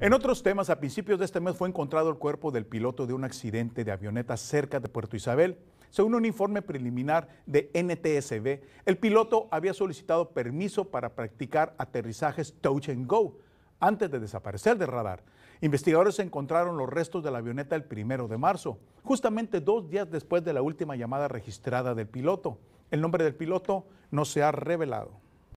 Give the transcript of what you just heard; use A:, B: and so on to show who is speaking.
A: En otros temas, a principios de este mes fue encontrado el cuerpo del piloto de un accidente de avioneta cerca de Puerto Isabel. Según un informe preliminar de NTSB, el piloto había solicitado permiso para practicar aterrizajes touch and go antes de desaparecer del radar. Investigadores encontraron los restos de la avioneta el primero de marzo, justamente dos días después de la última llamada registrada del piloto. El nombre del piloto no se ha revelado.